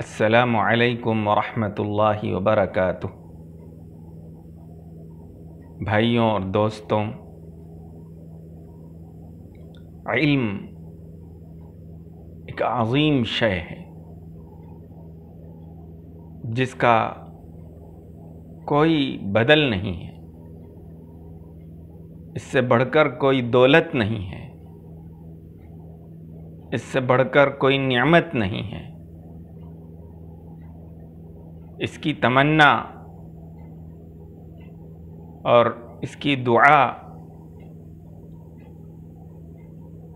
असलकम वरहमतुल्लाहि वबरकatuh भाइयों और दोस्तों इल्म एक अजीम शय है जिसका कोई बदल नहीं है इससे बढ़कर कोई दौलत नहीं है इससे बढ़कर कोई नियामत नहीं है इसकी तमन्ना और इसकी दुआ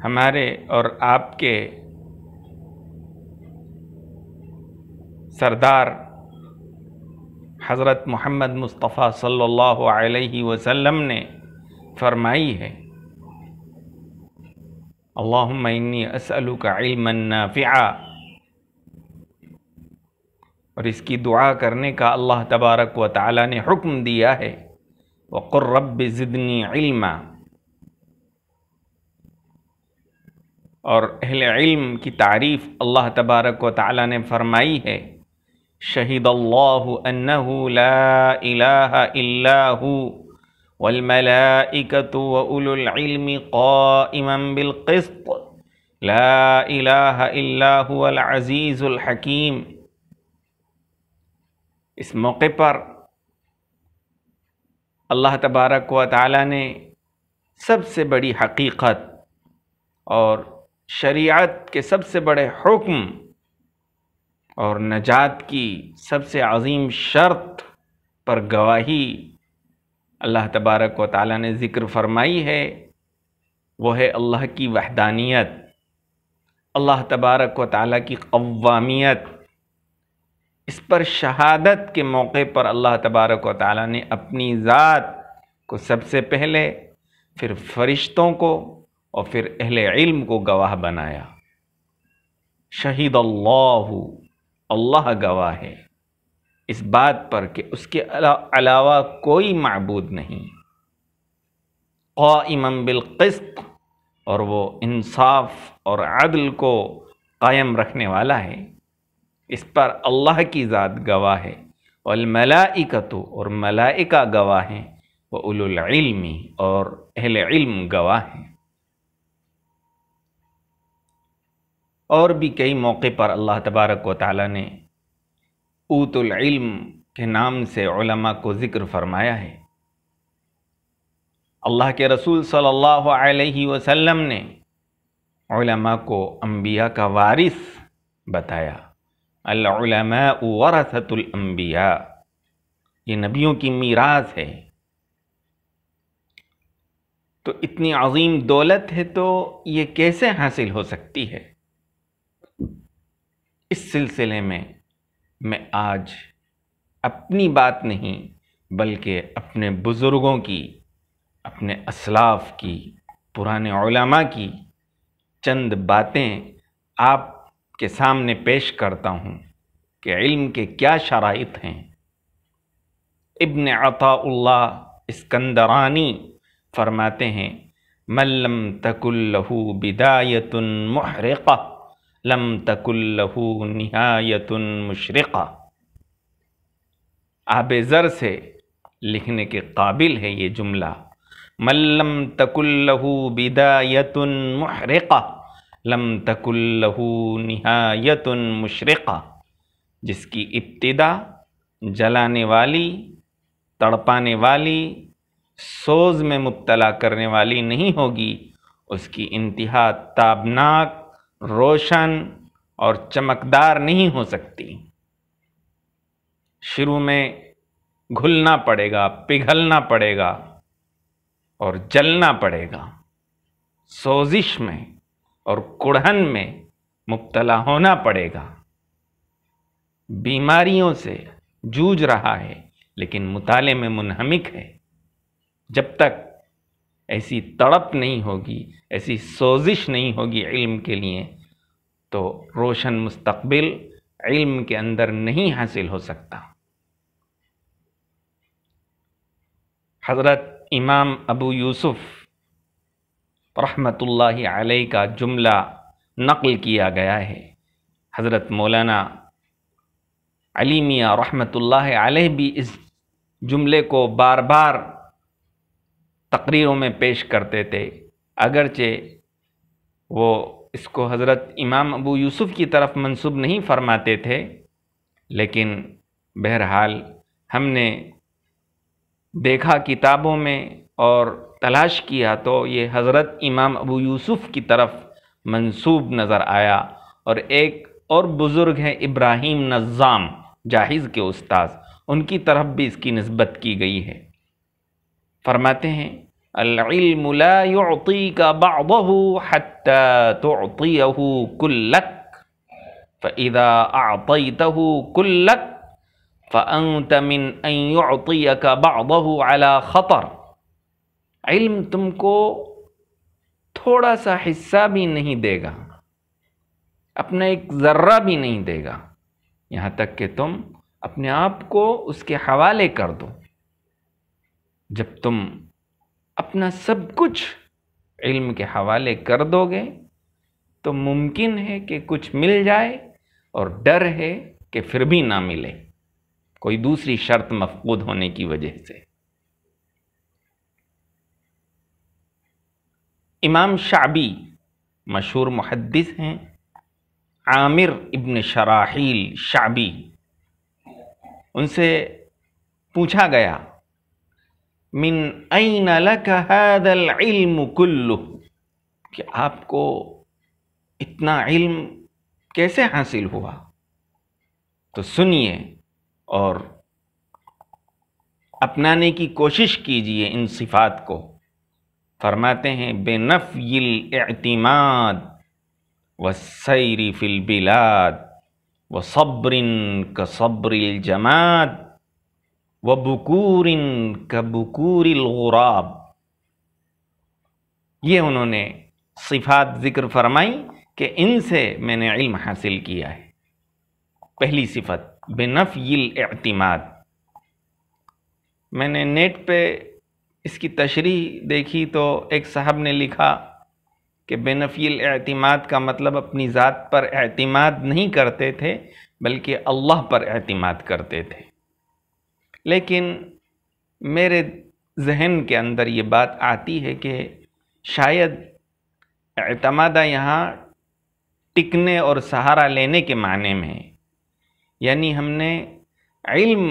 हमारे और आपके सरदार हज़रत मोहम्मद मुस्तफ़ा सल्लल्लाहु अलैहि वसल्लम ने फरमाई है अल्लाहुम्मा इन्नी अस्अलुका इल्मन नाफ़िआ اور اس کی دعا کرنے کا اللہ تبارک و تعالی نے حکم دیا ہے وَقُرْ رَبِّ زِدْنِي عِلْمًا اور اہل علم کی تعریف اللہ تبارک و تعالی نے فرمائی ہے شہد اللہ انہو لا الہ الا ہو والملائکت و اولو العلم قائما بالقسط لا الہ الا ہوا العزیز الحکیم इस मौके पर अल्लाह तबारक व ताली ने सबसे बड़ी हकीकत और शरीयत के सबसे बड़े हुक्म और नजात की सबसे अजीम शर्त पर गवाही अल्लाह तबारक व ताली ने ज़िक्र फरमाई है वो है अल्लाह की वहदानियत अल्लाह तबारक व ताली की कवामियत इस पर शहादत के मौके पर अल्लाह तबारक व ताली ने अपनी ज़ात को सबसे पहले फिर फरिश्तों को और फिर अहले इल्म को गवाह बनाया शहीद अल्लाह अल्लाह गवाह है इस बात पर कि उसके अलावा कोई मबूद नहीं क़ाइम बिलक़स्त और वो इंसाफ और अदल को कायम रखने वाला है इस पर अल्लाह की ज़ात गवाह है और मलाइकतु और मलाइका गवाह हैं व उलमी और अहल इल्म गवाह हैं और भी कई मौके पर अल्लाह तबारक व ताली ने इल्म के नाम से उलमा को ज़िक्र फरमाया है अल्लाह के रसूल सल्लल्लाहु अलैहि वसल्लम ने उलमा को अम्बिया का वारिस बताया अलमा वरसतुलम्बिया ये नबियों की मीरास है तो इतनी अजीम दौलत है तो ये कैसे हासिल हो सकती है इस सिलसिले में मैं आज अपनी बात नहीं बल्कि अपने बुज़ुर्गों की अपने असलाफ की पुराने की चंद बातें आप के सामने पेश करता हूँ कि इल्म के क्या शराइ हैं इब्न अताउल्लाह इस्कंदरानी फरमाते हैं मल्लम तकुल्लहू बिदायतुन महरक़ा लम तकुल्लहू नहायतुन मुशरिका आब ज़र से लिखने के काबिल है ये जुमला मल्लम तकुल्लहू बिदायतुन महरक़ा लम तकुल्लहू नहायत मुशरक़ा जिसकी इब्तदा जलाने वाली तड़पाने वाली सोज में मुबतला करने वाली नहीं होगी उसकी इंतहा ताबनाक रोशन और चमकदार नहीं हो सकती शुरू में घुलना पड़ेगा पिघलना पड़ेगा और जलना पड़ेगा सोजिश में और कुड़हन में मुबतला होना पड़ेगा बीमारियों से जूझ रहा है लेकिन मुताले में मुनहमिक है जब तक ऐसी तड़प नहीं होगी ऐसी सोजिश नहीं होगी इल्म के लिए तो रोशन मुस्तकबिल इल्म के अंदर नहीं हासिल हो सकता हज़रत इमाम अबू यूसुफ़ रहमतुल्लाह अलैह का जुमला नकल किया गया है हज़रत मौलाना अली मियाँ रहमतुल्ला अलैह भी इस जुमले को बार बार तकरीरों में पेश करते थे अगरचे वो इसको हज़रत इमाम अबू यूसुफ़ की तरफ मंसूब नहीं फरमाते थे लेकिन बहरहाल हमने देखा किताबों में और तलाश किया तो ये हज़रत इमाम अबू यूसुफ़ की तरफ मंसूब नज़र आया और एक और बुज़ुर्ग हैं इब्राहिम नज़ाम जाहिज़ के उस्ताद उनकी तरफ भी इसकी नस्बत की गई है फरमाते हैं अल्लमलाती का बाबू हत्याहू कुल्लक फ़ैदा आतः कुल्लक फ़अतमिन का बाबू अला ख़तर इल्म तुमको थोड़ा सा हिस्सा भी नहीं देगा अपना एक ज़र्रा भी नहीं देगा यहाँ तक कि तुम अपने आप को उसके हवाले कर दो जब तुम अपना सब कुछ इल्म के हवाले कर दोगे तो मुमकिन है कि कुछ मिल जाए और डर है कि फिर भी ना मिले कोई दूसरी शर्त मफकूद होने की वजह से इमाम शाबी मशहूर मुहदस हैं आमिर इब्न शराहील शाबी उनसे पूछा गया मिन ऐन लक इल्म कुल्लु कि आपको इतना इल्म कैसे हासिल हुआ तो सुनिए और अपनाने की कोशिश कीजिए इन सिफात को फरमाते हैं बेनफ़िल एतमाद व सैरी फ़िलबिलाद व सब्रिन कब्रिल जमात व बकूरिन कबकूरब ये उन्होंने सिफात ज़िक्र फरमाई कि इनसे मैंने इल्म हासिल किया है पहली सिफत बेनफ़िल एतमाद मैंने नेट पे इसकी तशरी देखी तो एक साहब ने लिखा कि बेनफ़ील अतमाद का मतलब अपनी ज़ात पर अतमाद नहीं करते थे बल्कि अल्लाह पर अतमाद करते थे लेकिन मेरे जहन के अंदर ये बात आती है कि शायद अतमादा यहाँ टिकने और सहारा लेने के माने में यानी हमने इल्म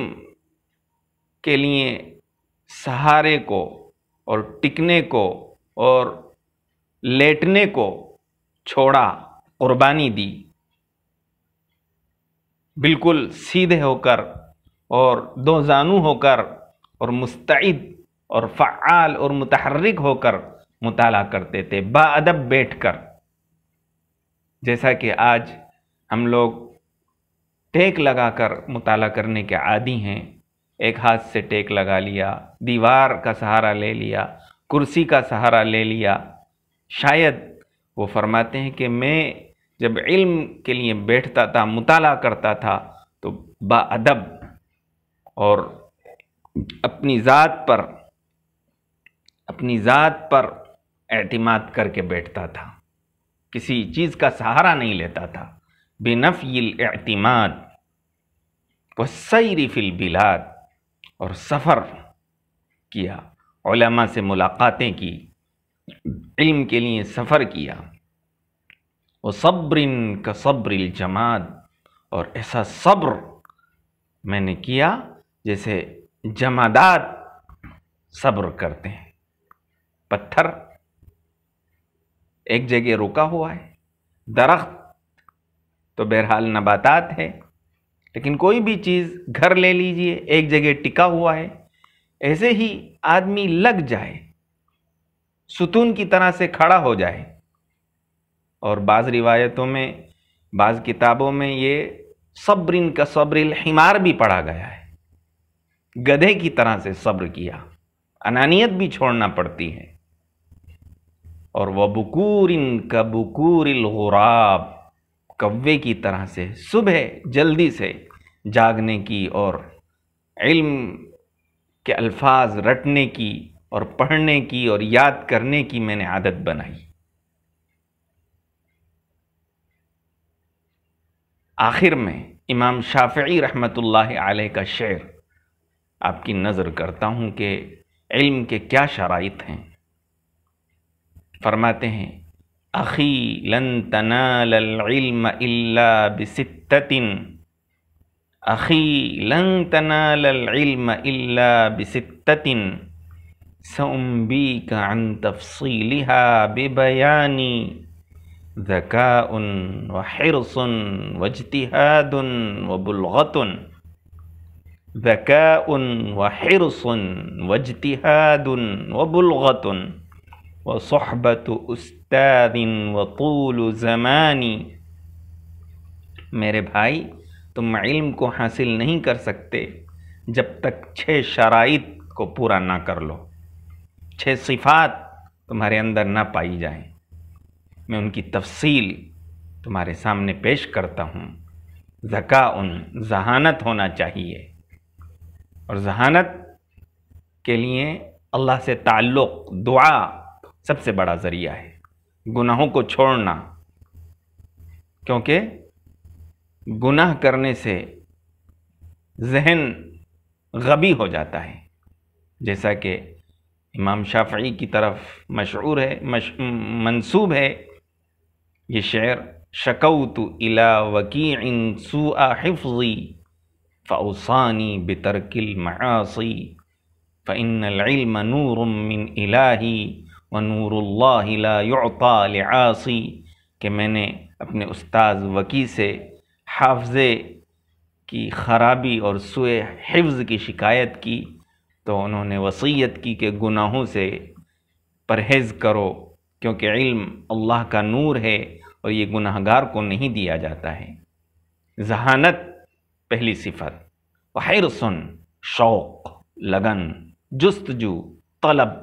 के लिए सहारे को और टिकने को और लेटने को छोड़ा कुर्बानी दी बिल्कुल सीधे होकर और दो जानू होकर और मुस्तैद और फ़ाल और मुतहरक होकर मुताला करते थे बादब बैठ कर जैसा कि आज हम लोग टेक लगाकर मुताला करने के आदि हैं एक हाथ से टेक लगा लिया दीवार का सहारा ले लिया कुर्सी का सहारा ले लिया शायद वो फरमाते हैं कि मैं जब इल्म के लिए बैठता था मुताला करता था तो बादब और अपनी ज़ात पर अपनी ज़ात पर एतमाद करके बैठता था किसी चीज़ का सहारा नहीं लेता था बेनफ़ील अतमाद व सैरी फिल बिलाद और सफ़र किया से मुलाकातें की इल्म के लिए सफ़र किया वो सब्रिन का सब्र जमात और ऐसा सब्र मैंने किया जैसे जमादात सब्र करते हैं पत्थर एक जगह रुका हुआ है दरख्त तो बहरहाल नबातात है लेकिन कोई भी चीज़ घर ले लीजिए एक जगह टिका हुआ है ऐसे ही आदमी लग जाए सुतून की तरह से खड़ा हो जाए और बाज़ रिवायतों में बाज़ किताबों में ये सब्रिन का सब्रिल हिमार भी पढ़ा गया है गधे की तरह से सब्र किया अनानियत भी छोड़ना पड़ती है और वह का बकूरिल गुराब कव्वे की तरह से सुबह जल्दी से जागने की और इल्म के अल्फाज रटने की और पढ़ने की और याद करने की मैंने आदत बनाई आखिर में इमाम शाफी रहमतुल्लाह आलह का शेर आपकी नज़र करता हूँ कि इल्म के क्या शराइत हैं फरमाते हैं أخي لن تنال العلم إلا بستة أخي لن تنال العلم إلا بستة سأنبيك عن تفصيلها ببياني ذكاء وحرص واجتهاد وبلغة ذكاء وحرص واجتهاد وبلغة व सहबत उस्तादिन व ज़मानी मेरे भाई तुम इल्म को हासिल नहीं कर सकते जब तक छः शराइत को पूरा ना कर लो छः सिफात तुम्हारे अंदर ना पाई जाएं मैं उनकी तफसील तुम्हारे सामने पेश करता हूँ ज़का उन जहानत होना चाहिए और जहानत के लिए अल्लाह से ताल्लुक़ दुआ सबसे बड़ा ज़रिया है गुनाहों को छोड़ना क्योंकि गुनाह करने से जहन गबी हो जाता है जैसा कि इमाम शाफी की तरफ मशहूर है मश, मंसूब है ये शेर शकौत इला वकी हिफ़ी हिफ्जी फ़ौसानी बितरकिल मासी फ़िन नूर मिन इलाही व नूरल्लासी के मैंने अपने उस्ताद वकी से हाफज़े की ख़राबी और सुए हिफ्ज़ की शिकायत की तो उन्होंने वसीयत की कि गुनाहों से परहेज़ करो क्योंकि इल्म अल्लाह का नूर है और ये गुनाहगार को नहीं दिया जाता है जहानत पहली सिफत वहर सुन शौक़ लगन जस्तजू तलब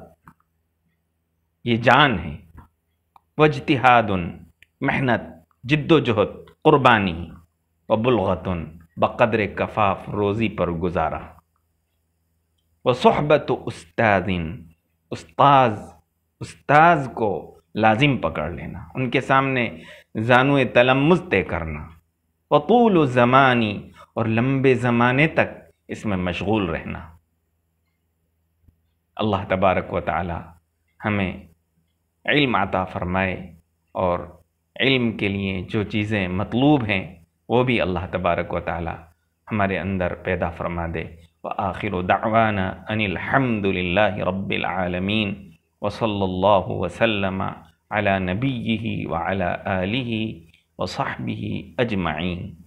ये जान है वजतिहादन मेहनत जिद्दोजहद क़ुरबानी व बुलगतन बक़दर कफ़ाफ रोज़ी पर गुजारा व सहबत उस्तादिन उस्ताज उस्ताज को लाजिम पकड़ लेना उनके सामने जानू तलम्मज़ तय करना वतूल ज़मानी और लंबे ज़माने तक इसमें मशगूल रहना अल्लाह तबारक व ताली हमें इल्म आता फरमाए और इल्म के लिए जो चीज़ें मतलूब हैं वो भी अल्लाह तबारक व ताली हमारे अंदर पैदा फरमा दे व आखिर दावाना अनिलहमदिल्ला रबालमीन वसल्ला वसलम अला नबी व अला आलि व साहबी अजमाइन